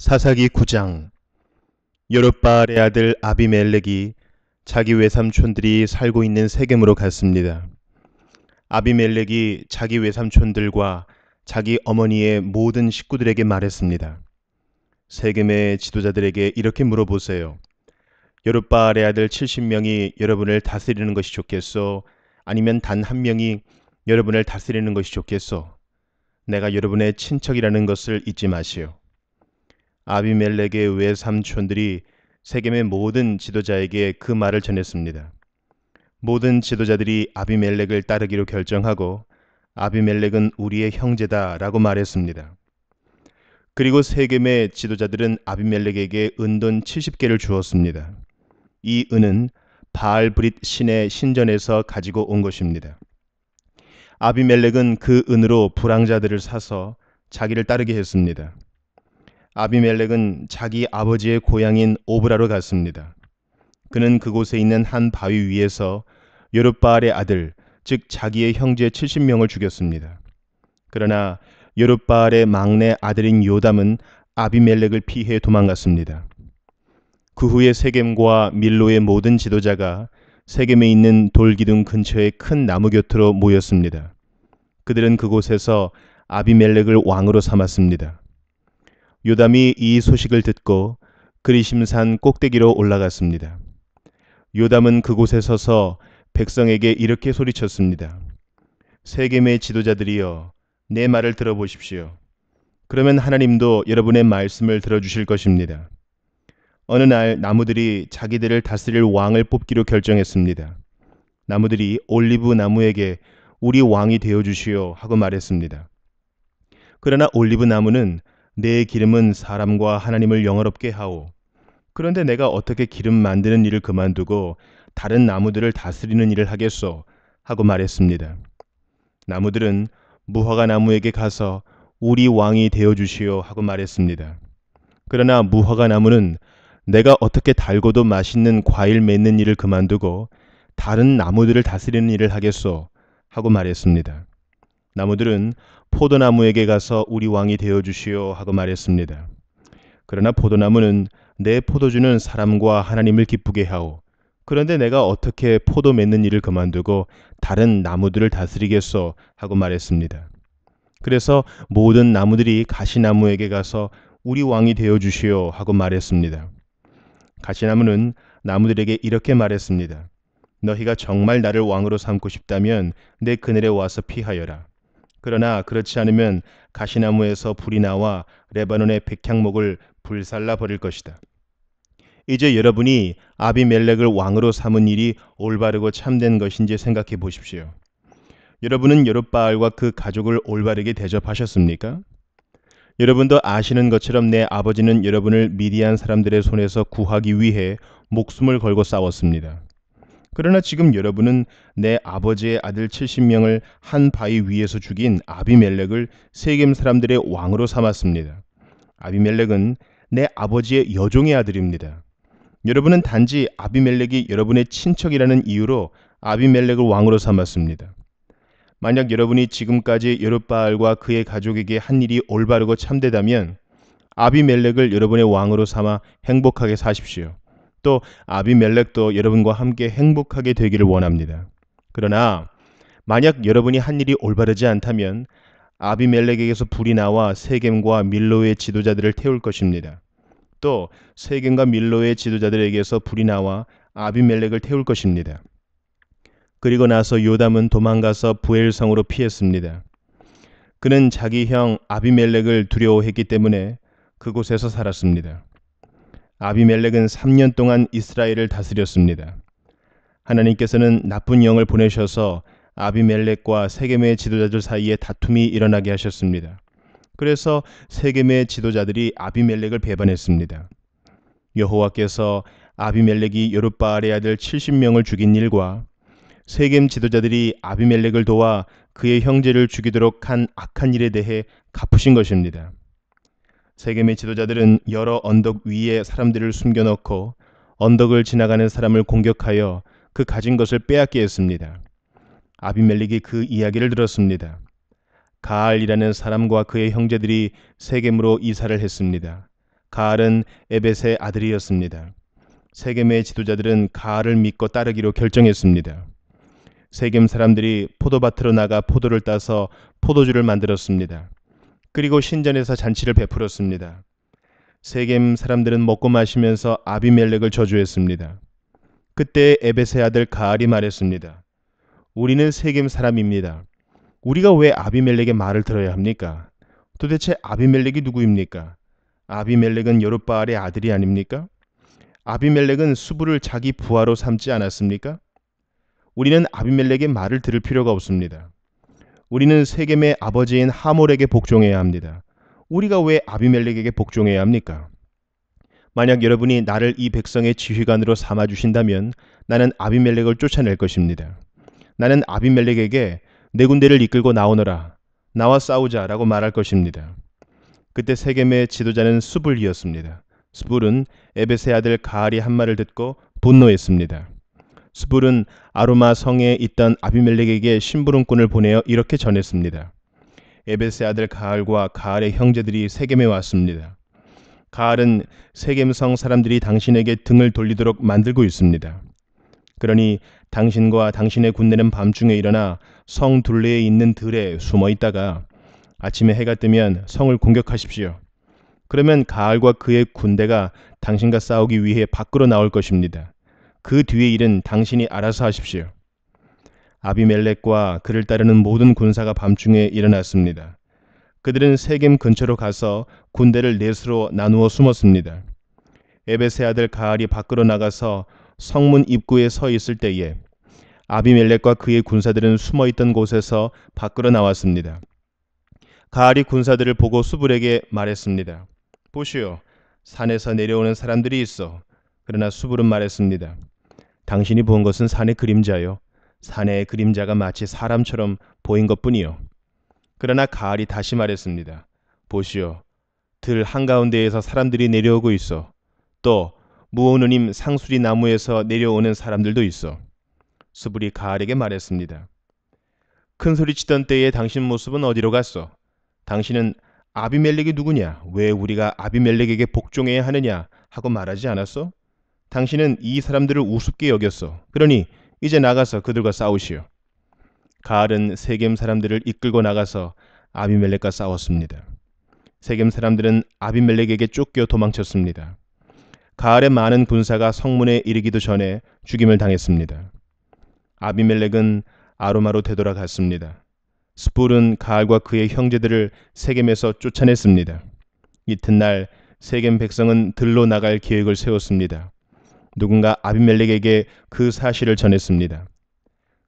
사사기 9장 여룻바알의 아들 아비멜렉이 자기 외삼촌들이 살고 있는 세겜으로 갔습니다. 아비멜렉이 자기 외삼촌들과 자기 어머니의 모든 식구들에게 말했습니다. 세겜의 지도자들에게 이렇게 물어보세요. 여룻바알의 아들 70명이 여러분을 다스리는 것이 좋겠소 아니면 단 한 명이 여러분을 다스리는 것이 좋겠소 내가 여러분의 친척이라는 것을 잊지 마시오. 아비멜렉의 외삼촌들이 세겜의 모든 지도자에게 그 말을 전했습니다. 모든 지도자들이 아비멜렉을 따르기로 결정하고 아비멜렉은 우리의 형제다라고 말했습니다. 그리고 세겜의 지도자들은 아비멜렉에게 은돈 70개를 주었습니다. 이 은은 바알 브릿 신의 신전에서 가지고 온 것입니다. 아비멜렉은 그 은으로 불황자들을 사서 자기를 따르게 했습니다. 아비멜렉은 자기 아버지의 고향인 오브라로 갔습니다. 그는 그곳에 있는 한 바위 위에서 여룻바알의 아들, 즉 자기의 형제 70명을 죽였습니다. 그러나 여룻바알의 막내 아들인 요담은 아비멜렉을 피해 도망갔습니다. 그 후에 세겜과 밀로의 모든 지도자가 세겜에 있는 돌기둥 근처의 큰 나무 곁으로 모였습니다. 그들은 그곳에서 아비멜렉을 왕으로 삼았습니다. 요담이 이 소식을 듣고 그리심산 꼭대기로 올라갔습니다. 요담은 그곳에 서서 백성에게 이렇게 소리쳤습니다. 세겜의 지도자들이여 내 말을 들어보십시오. 그러면 하나님도 여러분의 말씀을 들어주실 것입니다. 어느 날 나무들이 자기들을 다스릴 왕을 뽑기로 결정했습니다. 나무들이 올리브 나무에게 우리 왕이 되어 주시오 하고 말했습니다. 그러나 올리브 나무는 내 기름은 사람과 하나님을 영어롭게 하오. 그런데 내가 어떻게 기름 만드는 일을 그만두고 다른 나무들을 다스리는 일을 하겠소? 하고 말했습니다. 나무들은 무화과 나무에게 가서 우리 왕이 되어 주시오 하고 말했습니다. 그러나 무화과 나무는 내가 어떻게 달고도 맛있는 과일 맺는 일을 그만두고 다른 나무들을 다스리는 일을 하겠소 하고 말했습니다. 나무들은 포도나무에게 가서 우리 왕이 되어 주시오 하고 말했습니다. 그러나 포도나무는 내 포도주는 사람과 하나님을 기쁘게 하오. 그런데 내가 어떻게 포도 맺는 일을 그만두고 다른 나무들을 다스리겠소 하고 말했습니다. 그래서 모든 나무들이 가시나무에게 가서 우리 왕이 되어 주시오 하고 말했습니다. 가시나무는 나무들에게 이렇게 말했습니다. 너희가 정말 나를 왕으로 삼고 싶다면 내 그늘에 와서 피하여라. 그러나 그렇지 않으면 가시나무에서 불이 나와 레바논의 백향목을 불살라 버릴 것이다. 이제 여러분이 아비멜렉을 왕으로 삼은 일이 올바르고 참된 것인지 생각해 보십시오. 여러분은 여룻바알과 그 가족을 올바르게 대접하셨습니까? 여러분도 아시는 것처럼 내 아버지는 여러분을 미디안 사람들의 손에서 구하기 위해 목숨을 걸고 싸웠습니다. 그러나 지금 여러분은 내 아버지의 아들 70명을 한 바위 위에서 죽인 아비멜렉을 세겜 사람들의 왕으로 삼았습니다. 아비멜렉은 내 아버지의 여종의 아들입니다. 여러분은 단지 아비멜렉이 여러분의 친척이라는 이유로 아비멜렉을 왕으로 삼았습니다. 만약 여러분이 지금까지 여룻바알과 그의 가족에게 한 일이 올바르고 참되다면 아비멜렉을 여러분의 왕으로 삼아 행복하게 사십시오. 또 아비멜렉도 여러분과 함께 행복하게 되기를 원합니다. 그러나 만약 여러분이 한 일이 올바르지 않다면 아비멜렉에게서 불이 나와 세겜과 밀로의 지도자들을 태울 것입니다. 또 세겜과 밀로의 지도자들에게서 불이 나와 아비멜렉을 태울 것입니다. 그리고 나서 요담은 도망가서 부엘성으로 피했습니다. 그는 자기 형 아비멜렉을 두려워했기 때문에 그곳에서 살았습니다. 아비멜렉은 3년 동안 이스라엘을 다스렸습니다. 하나님께서는 나쁜 영을 보내셔서 아비멜렉과 세겜의 지도자들 사이에 다툼이 일어나게 하셨습니다. 그래서 세겜의 지도자들이 아비멜렉을 배반했습니다. 여호와께서 아비멜렉이 여룻바알의 아들 70명을 죽인 일과 세겜 지도자들이 아비멜렉을 도와 그의 형제를 죽이도록 한 악한 일에 대해 갚으신 것입니다. 세겜의 지도자들은 여러 언덕 위에 사람들을 숨겨넣고 언덕을 지나가는 사람을 공격하여 그 가진 것을 빼앗게 했습니다. 아비멜릭이 그 이야기를 들었습니다. 가알이라는 사람과 그의 형제들이 세겜으로 이사를 했습니다. 가알은 에벳의 아들이었습니다. 세겜의 지도자들은 가알을 믿고 따르기로 결정했습니다. 세겜 사람들이 포도밭으로 나가 포도를 따서 포도주를 만들었습니다. 그리고 신전에서 잔치를 베풀었습니다. 세겜 사람들은 먹고 마시면서 아비멜렉을 저주했습니다. 그때 에벳의 아들 가알이 말했습니다. 우리는 세겜 사람입니다. 우리가 왜 아비멜렉의 말을 들어야 합니까? 도대체 아비멜렉이 누구입니까? 아비멜렉은 여룻바알의 아들이 아닙니까? 아비멜렉은 수부를 자기 부하로 삼지 않았습니까? 우리는 아비멜렉의 말을 들을 필요가 없습니다. 우리는 세겜의 아버지인 하몰에게 복종해야 합니다. 우리가 왜 아비멜렉에게 복종해야 합니까? 만약 여러분이 나를 이 백성의 지휘관으로 삼아 주신다면 나는 아비멜렉을 쫓아낼 것입니다. 나는 아비멜렉에게 내 군대를 이끌고 나오너라. 나와 싸우자라고 말할 것입니다. 그때 세겜의 지도자는 수불이었습니다. 수불은 에벳의 아들 가알이 한 말을 듣고 분노했습니다. 스불은 아로마 성에 있던 아비멜렉에게 심부름꾼을 보내어 이렇게 전했습니다. 에베스의 아들 가을과가을의 형제들이 세겜에 왔습니다. 가을은 세겜성 사람들이 당신에게 등을 돌리도록 만들고 있습니다. 그러니 당신과 당신의 군대는 밤중에 일어나 성 둘레에 있는 들에 숨어 있다가 아침에 해가 뜨면 성을 공격하십시오. 그러면 가을과 그의 군대가 당신과 싸우기 위해 밖으로 나올 것입니다. 그 뒤의 일은 당신이 알아서 하십시오. 아비멜렉과 그를 따르는 모든 군사가 밤중에 일어났습니다. 그들은 세겜 근처로 가서 군대를 넷으로 나누어 숨었습니다. 에베세 아들 가알이 밖으로 나가서 성문 입구에 서 있을 때에 아비멜렉과 그의 군사들은 숨어 있던 곳에서 밖으로 나왔습니다. 가알이 군사들을 보고 수불에게 말했습니다. 보시오, 산에서 내려오는 사람들이 있어. 그러나 수불은 말했습니다. 당신이 본 것은 산의 그림자요. 산의 그림자가 마치 사람처럼 보인 것뿐이요. 그러나 가을이 다시 말했습니다. 보시오. 들 한가운데에서 사람들이 내려오고 있어. 또 무오느님 상수리 나무에서 내려오는 사람들도 있어. 수불이 가을에게 말했습니다. 큰 소리치던 때에 당신 모습은 어디로 갔어? 당신은 아비멜렉이 누구냐? 왜 우리가 아비멜렉에게 복종해야 하느냐? 하고 말하지 않았어? 당신은 이 사람들을 우습게 여겼어. 그러니 이제 나가서 그들과 싸우시오. 가알은 세겜 사람들을 이끌고 나가서 아비멜렉과 싸웠습니다. 세겜 사람들은 아비멜렉에게 쫓겨 도망쳤습니다. 가알의 많은 군사가 성문에 이르기도 전에 죽임을 당했습니다. 아비멜렉은 아로마로 되돌아갔습니다. 스불은 가알과 그의 형제들을 세겜에서 쫓아냈습니다. 이튿날 세겜 백성은 들로 나갈 계획을 세웠습니다. 누군가 아비멜렉에게 그 사실을 전했습니다.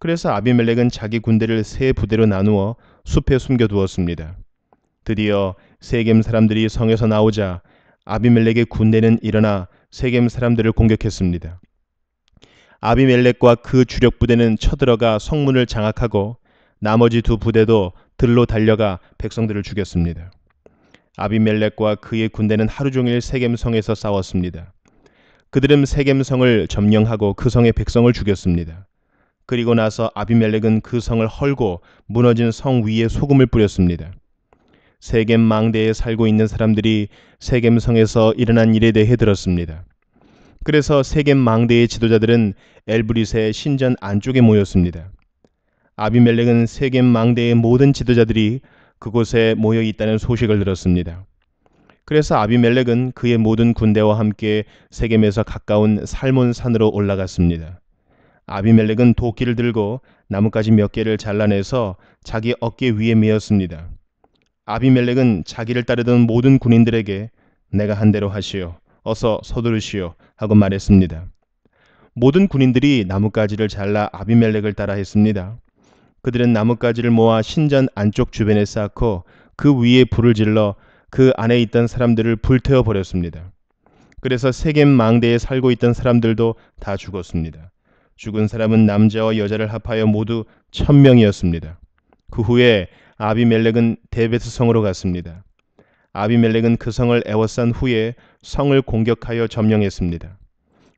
그래서 아비멜렉은 자기 군대를 세 부대로 나누어 숲에 숨겨두었습니다. 드디어 세겜 사람들이 성에서 나오자 아비멜렉의 군대는 일어나 세겜 사람들을 공격했습니다. 아비멜렉과 그 주력 부대는 쳐들어가 성문을 장악하고 나머지 두 부대도 들로 달려가 백성들을 죽였습니다. 아비멜렉과 그의 군대는 하루 종일 세겜성에서 싸웠습니다. 그들은 세겜성을 점령하고 그 성의 백성을 죽였습니다. 그리고 나서 아비멜렉은 그 성을 헐고 무너진 성 위에 소금을 뿌렸습니다. 세겜 망대에 살고 있는 사람들이 세겜성에서 일어난 일에 대해 들었습니다. 그래서 세겜 망대의 지도자들은 엘브리스의 신전 안쪽에 모였습니다. 아비멜렉은 세겜 망대의 모든 지도자들이 그곳에 모여 있다는 소식을 들었습니다. 그래서 아비멜렉은 그의 모든 군대와 함께 세겜에서 가까운 살몬 산으로 올라갔습니다. 아비멜렉은 도끼를 들고 나뭇가지 몇 개를 잘라내서 자기 어깨 위에 메었습니다. 아비멜렉은 자기를 따르던 모든 군인들에게 내가 한 대로 하시오. 어서 서두르시오. 하고 말했습니다. 모든 군인들이 나뭇가지를 잘라 아비멜렉을 따라 했습니다. 그들은 나뭇가지를 모아 신전 안쪽 주변에 쌓고 그 위에 불을 질러 그 안에 있던 사람들을 불태워 버렸습니다. 그래서 세겜 망대에 살고 있던 사람들도 다 죽었습니다. 죽은 사람은 남자와 여자를 합하여 모두 천명이었습니다. 그 후에 아비멜렉은 데베스 성으로 갔습니다. 아비멜렉은 그 성을 애워싼 후에 성을 공격하여 점령했습니다.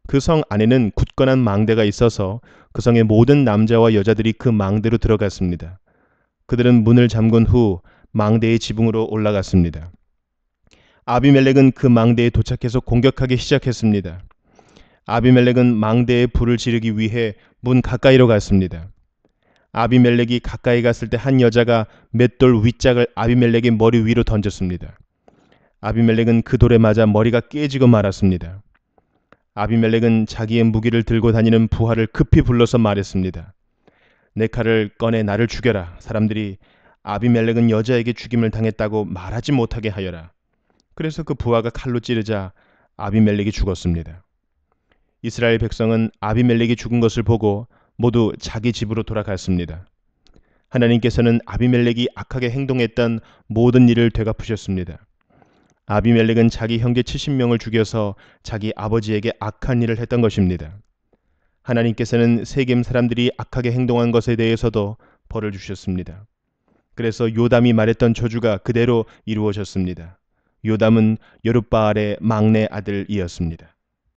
그 성 안에는 굳건한 망대가 있어서 그 성의 모든 남자와 여자들이 그 망대로 들어갔습니다. 그들은 문을 잠근 후 망대의 지붕으로 올라갔습니다. 아비멜렉은 그 망대에 도착해서 공격하기 시작했습니다. 아비멜렉은 망대에 불을 지르기 위해 문 가까이로 갔습니다. 아비멜렉이 가까이 갔을 때 한 여자가 맷돌 윗짝을 아비멜렉의 머리 위로 던졌습니다. 아비멜렉은 그 돌에 맞아 머리가 깨지고 말았습니다. 아비멜렉은 자기의 무기를 들고 다니는 부하를 급히 불러서 말했습니다. 내 칼을 꺼내 나를 죽여라. 사람들이 아비멜렉은 여자에게 죽임을 당했다고 말하지 못하게 하여라. 그래서 그 부하가 칼로 찌르자 아비멜렉이 죽었습니다. 이스라엘 백성은 아비멜렉이 죽은 것을 보고 모두 자기 집으로 돌아갔습니다. 하나님께서는 아비멜렉이 악하게 행동했던 모든 일을 되갚으셨습니다. 아비멜렉은 자기 형제 70명을 죽여서 자기 아버지에게 악한 일을 했던 것입니다. 하나님께서는 세겜 사람들이 악하게 행동한 것에 대해서도 벌을 주셨습니다. 그래서 요담이 말했던 저주가 그대로 이루어졌습니다. 요담은 여룻바알의 막내 아들이었습니다.